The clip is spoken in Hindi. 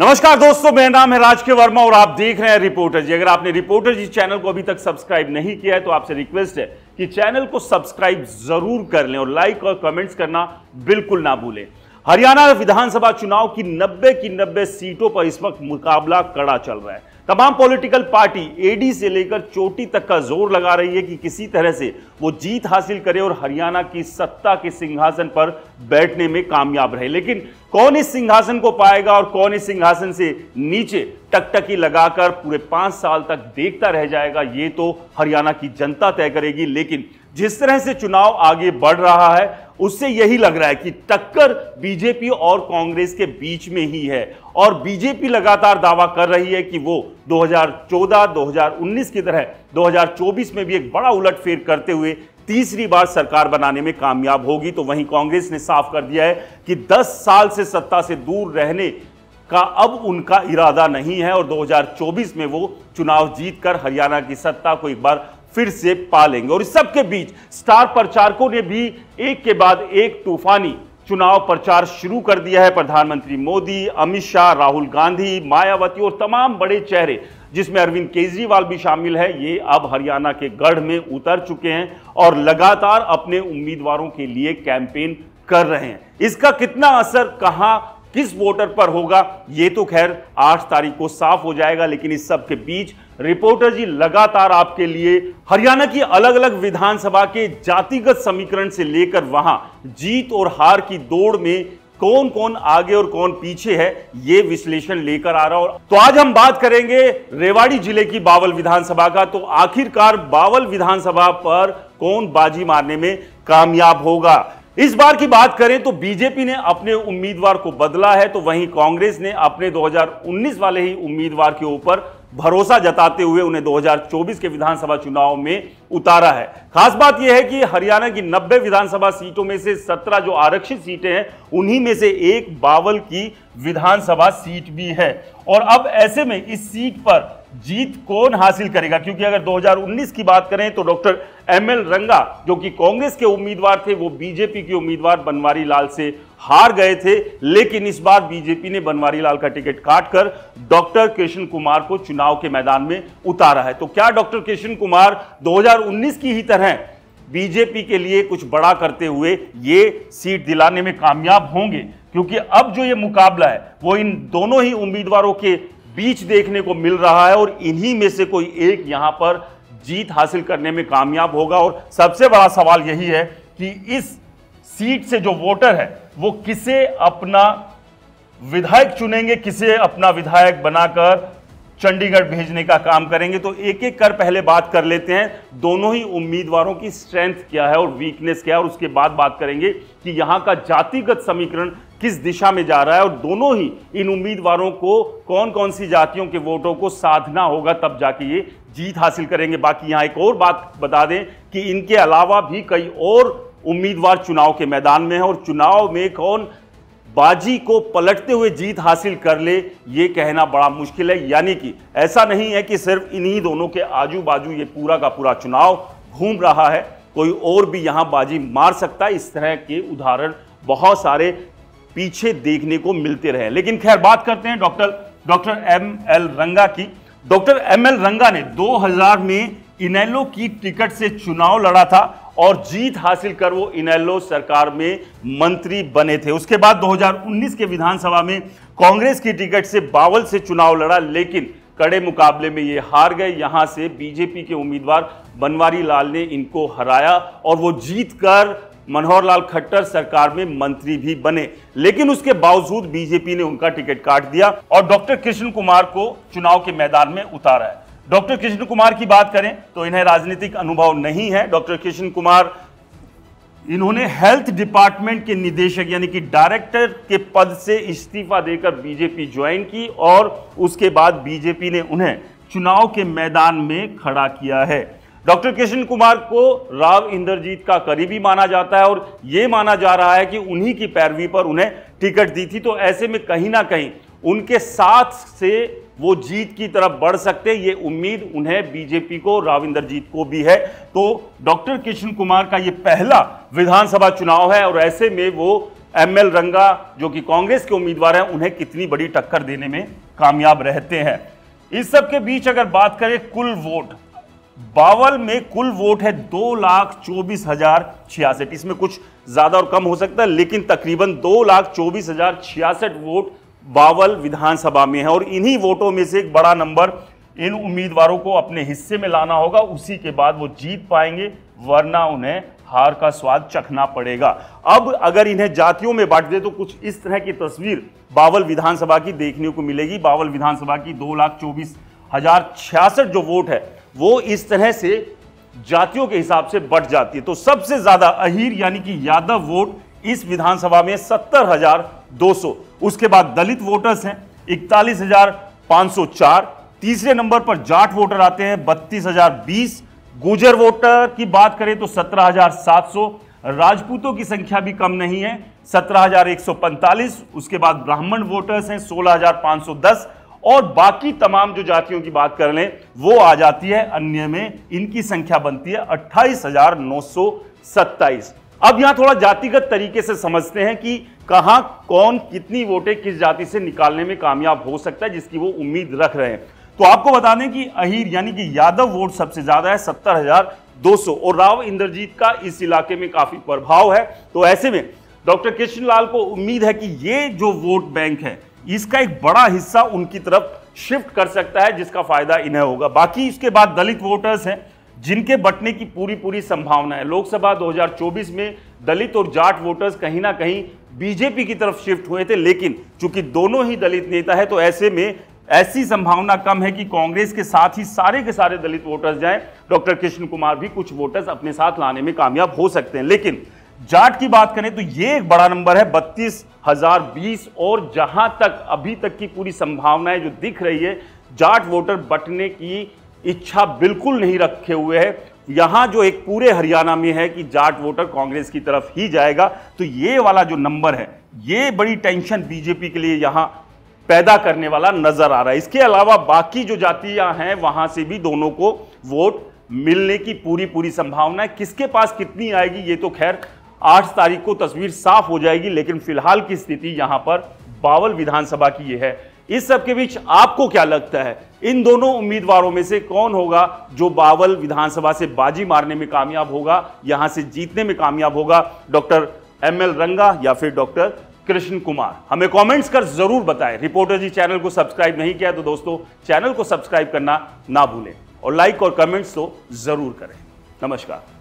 नमस्कार दोस्तों मेरा नाम है राजकीय वर्मा और आप देख रहे हैं रिपोर्टर जी अगर आपने रिपोर्टर जी चैनल को अभी तक सब्सक्राइब नहीं किया है तो आपसे रिक्वेस्ट है कि चैनल को सब्सक्राइब जरूर कर लें और लाइक और कमेंट्स करना बिल्कुल ना भूलें हरियाणा विधानसभा चुनाव की 90 की 90 सीटों पर इस वक्त मुकाबला कड़ा चल रहा है तमाम पॉलिटिकल पार्टी एडी से लेकर चोटी तक का जोर लगा रही है कि किसी तरह से वो जीत हासिल करे और हरियाणा की सत्ता के सिंहासन पर बैठने में कामयाब रहे लेकिन कौन इस सिंहासन को पाएगा और कौन इस सिंहासन से नीचे टकटकी लगाकर पूरे पांच साल तक देखता रह जाएगा ये तो हरियाणा की जनता तय करेगी लेकिन जिस तरह से चुनाव आगे बढ़ रहा है उससे यही लग रहा है कि टक्कर बीजेपी और कांग्रेस के बीच में ही है और बीजेपी लगातार दावा कर रही है कि वो 2014, 2019 की तरह 2024 में भी एक बड़ा उलटफेर करते हुए तीसरी बार सरकार बनाने में कामयाब होगी तो वहीं कांग्रेस ने साफ कर दिया है कि 10 साल से सत्ता से दूर रहने का अब उनका इरादा नहीं है और 2024 में वो चुनाव जीतकर हरियाणा की सत्ता को एक बार फिर से पा लेंगे और इस सबके बीच स्टार प्रचारकों ने भी एक के बाद एक तूफानी चुनाव प्रचार शुरू कर दिया है प्रधानमंत्री मोदी अमित शाह राहुल गांधी मायावती और तमाम बड़े चेहरे जिसमें अरविंद केजरीवाल भी शामिल है ये अब हरियाणा के गढ़ में उतर चुके हैं और लगातार अपने उम्मीदवारों के लिए कैंपेन कर रहे हैं इसका कितना असर कहां किस वोटर पर होगा ये तो खैर आठ तारीख को साफ हो जाएगा लेकिन इस सब के बीच रिपोर्टर जी लगातार आपके लिए हरियाणा की अलग अलग विधानसभा के जातिगत समीकरण से लेकर वहां जीत और हार की दौड़ में कौन कौन आगे और कौन पीछे है ये विश्लेषण लेकर आ रहा और तो आज हम बात करेंगे रेवाड़ी जिले की बावल विधानसभा का तो आखिरकार बावल विधानसभा पर कौन बाजी मारने में कामयाब होगा इस बार की बात करें तो बीजेपी ने अपने उम्मीदवार को बदला है तो वहीं कांग्रेस ने अपने 2019 वाले ही उम्मीदवार के ऊपर भरोसा जताते हुए उन्हें 2024 के विधानसभा चुनाव में उतारा है खास बात यह है कि हरियाणा की 90 विधानसभा सीटों में से 17 जो आरक्षित सीटें हैं उन्हीं में से एक बावल की विधानसभा सीट भी है और अब ऐसे में इस सीट पर जीत कौन हासिल करेगा क्योंकि अगर 2019 की बात करें तो डॉक्टर एम एल रंगा जो कि कांग्रेस के उम्मीदवार थे वो बीजेपी के उम्मीदवार बनवारी लाल से हार गए थे लेकिन इस बार बीजेपी ने बनवारी लाल का टिकट काटकर डॉक्टर कृष्ण कुमार को चुनाव के मैदान में उतारा है तो क्या डॉक्टर कृष्ण कुमार 2019 की ही तरह बीजेपी के लिए कुछ बड़ा करते हुए ये सीट दिलाने में कामयाब होंगे क्योंकि अब जो ये मुकाबला है वो इन दोनों ही उम्मीदवारों के बीच देखने को मिल रहा है और इन्हीं में से कोई एक यहां पर जीत हासिल करने में कामयाब होगा और सबसे बड़ा सवाल यही है कि इस सीट से जो वोटर है वो किसे अपना विधायक चुनेंगे किसे अपना विधायक बनाकर चंडीगढ़ भेजने का काम करेंगे तो एक एक कर पहले बात कर लेते हैं दोनों ही उम्मीदवारों की स्ट्रेंथ क्या है और वीकनेस क्या है और उसके बाद बात करेंगे कि यहाँ का जातिगत समीकरण किस दिशा में जा रहा है और दोनों ही इन उम्मीदवारों को कौन कौन सी जातियों के वोटों को साधना होगा तब जाके ये जीत हासिल करेंगे बाकी यहाँ एक और बात बता दें कि इनके अलावा भी कई और उम्मीदवार चुनाव के मैदान में है और चुनाव में कौन बाजी को पलटते हुए जीत हासिल कर ले ये कहना बड़ा मुश्किल है यानी कि ऐसा नहीं है कि सिर्फ इन्हीं दोनों के आजू बाजू ये पूरा का पूरा चुनाव घूम रहा है कोई और भी यहाँ बाजी मार सकता है इस तरह के उदाहरण बहुत सारे पीछे देखने को मिलते रहे लेकिन खैर बात करते हैं डॉक्टर डॉक्टर एम एल रंगा की डॉक्टर एम एल रंगा ने 2000 में इनेलो की टिकट से चुनाव लड़ा था और जीत हासिल कर वो इनेलो सरकार में मंत्री बने थे उसके बाद 2019 के विधानसभा में कांग्रेस की टिकट से बावल से चुनाव लड़ा लेकिन कड़े मुकाबले में ये हार गए यहाँ से बीजेपी के उम्मीदवार बनवारी लाल ने इनको हराया और वो जीत कर मनोहर लाल खट्टर सरकार में मंत्री भी बने लेकिन उसके बावजूद बीजेपी ने उनका टिकट काट दिया और डॉक्टर कृष्ण कुमार को चुनाव के मैदान में उतारा है डॉक्टर कृष्ण कुमार की बात करें तो इन्हें राजनीतिक अनुभव नहीं है डॉक्टर कृष्ण कुमार इन्होंने हेल्थ डिपार्टमेंट के निदेशक यानी कि डायरेक्टर के पद से इस्तीफा देकर बीजेपी ज्वाइन की और उसके बाद बीजेपी ने उन्हें चुनाव के मैदान में खड़ा किया है डॉक्टर कृष्ण कुमार को राव इंद्रजीत का करीबी माना जाता है और ये माना जा रहा है कि उन्हीं की पैरवी पर उन्हें टिकट दी थी तो ऐसे में कहीं ना कहीं उनके साथ से वो जीत की तरफ बढ़ सकते ये उम्मीद उन्हें बीजेपी को राविंदर जीत को भी है तो डॉक्टर कृष्ण कुमार का ये पहला विधानसभा चुनाव है और ऐसे में वो एम एल रंगा जो कि कांग्रेस के उम्मीदवार हैं उन्हें कितनी बड़ी टक्कर देने में कामयाब रहते हैं इस सब के बीच अगर बात करें कुल वोट बावल में कुल वोट है दो लाख चौबीस हजार छियासठ इसमें कुछ ज्यादा और कम हो सकता है लेकिन तकरीबन दो लाख चौबीस हजार छियासठ वोट बावल विधानसभा में है और इन्हीं वोटों में से एक बड़ा नंबर इन उम्मीदवारों को अपने हिस्से में लाना होगा उसी के बाद वो जीत पाएंगे वरना उन्हें हार का स्वाद चखना पड़ेगा अब अगर इन्हें जातियों में बांट दे तो कुछ इस तरह की तस्वीर बावल विधानसभा की देखने को मिलेगी बावल विधानसभा की दो लाख चौबीस हजार छियासठ जो वोट है वो इस तरह से जातियों के हिसाब से बट जाती है तो सबसे ज्यादा अहिर यानी कि यादव वोट इस विधानसभा में सत्तर हजार 200 उसके बाद दलित वोटर्स हैं इकतालीस हजार सौ चार तीसरे नंबर पर जाट वोटर आते हैं बत्तीस हजार बीस गुजर वोटर की बात करें तो सत्रह हजार सात सौ राजपूतों की संख्या भी कम नहीं है सत्रह हजार एक सौ पैंतालीस उसके बाद ब्राह्मण वोटर्स हैं सोलह हजार पांच सौ दस और बाकी तमाम जो जातियों की बात कर लें वो आ जाती है अन्य में इनकी संख्या बनती है अट्ठाईस हजार नौ सौ सत्ताईस अब यहां थोड़ा जातिगत तरीके से समझते हैं कि कहाँ कौन कितनी वोटें किस जाति से निकालने में कामयाब हो सकता है जिसकी वो उम्मीद रख रहे हैं तो आपको बता दें कि अहिर यानी कि यादव वोट सबसे ज्यादा है सत्तर हजार दो सौ और राव इंद्रजीत का इस इलाके में काफी प्रभाव है तो ऐसे में डॉक्टर कृष्णलाल को उम्मीद है कि ये जो वोट बैंक है इसका एक बड़ा हिस्सा उनकी तरफ शिफ्ट कर सकता है जिसका फायदा इन्हें होगा बाकी इसके बाद दलित वोटर्स हैं जिनके बटने की पूरी पूरी संभावना है लोकसभा 2024 में दलित और जाट वोटर्स कहीं ना कहीं बीजेपी की तरफ शिफ्ट हुए थे लेकिन चूंकि दोनों ही दलित नेता है तो ऐसे में ऐसी संभावना कम है कि कांग्रेस के साथ ही सारे के सारे दलित वोटर्स जाएं डॉक्टर कृष्ण कुमार भी कुछ वोटर्स अपने साथ लाने में कामयाब हो सकते हैं लेकिन जाट की बात करें तो ये एक बड़ा नंबर है बत्तीस हजार बीस और जहां तक अभी तक की पूरी संभावनाएं जो दिख रही है जाट वोटर बटने की इच्छा बिल्कुल नहीं रखे हुए है यहाँ जो एक पूरे हरियाणा में है कि जाट वोटर कांग्रेस की तरफ ही जाएगा तो ये वाला जो नंबर है ये बड़ी टेंशन बीजेपी के लिए यहाँ पैदा करने वाला नजर आ रहा है इसके अलावा बाकी जो जातियां हैं वहां से भी दोनों को वोट मिलने की पूरी पूरी संभावना है किसके पास कितनी आएगी ये तो खैर आठ तारीख को तस्वीर साफ हो जाएगी लेकिन फिलहाल की स्थिति यहां पर बावल विधानसभा की यह है इस सब के बीच आपको क्या लगता है इन दोनों उम्मीदवारों में से कौन होगा जो बावल विधानसभा से बाजी मारने में कामयाब होगा यहां से जीतने में कामयाब होगा डॉक्टर एम एल रंगा या फिर डॉक्टर कृष्ण कुमार हमें कमेंट्स कर जरूर बताएं रिपोर्टर जी चैनल को सब्सक्राइब नहीं किया तो दोस्तों चैनल को सब्सक्राइब करना ना भूलें और लाइक और कमेंट्स तो जरूर करें नमस्कार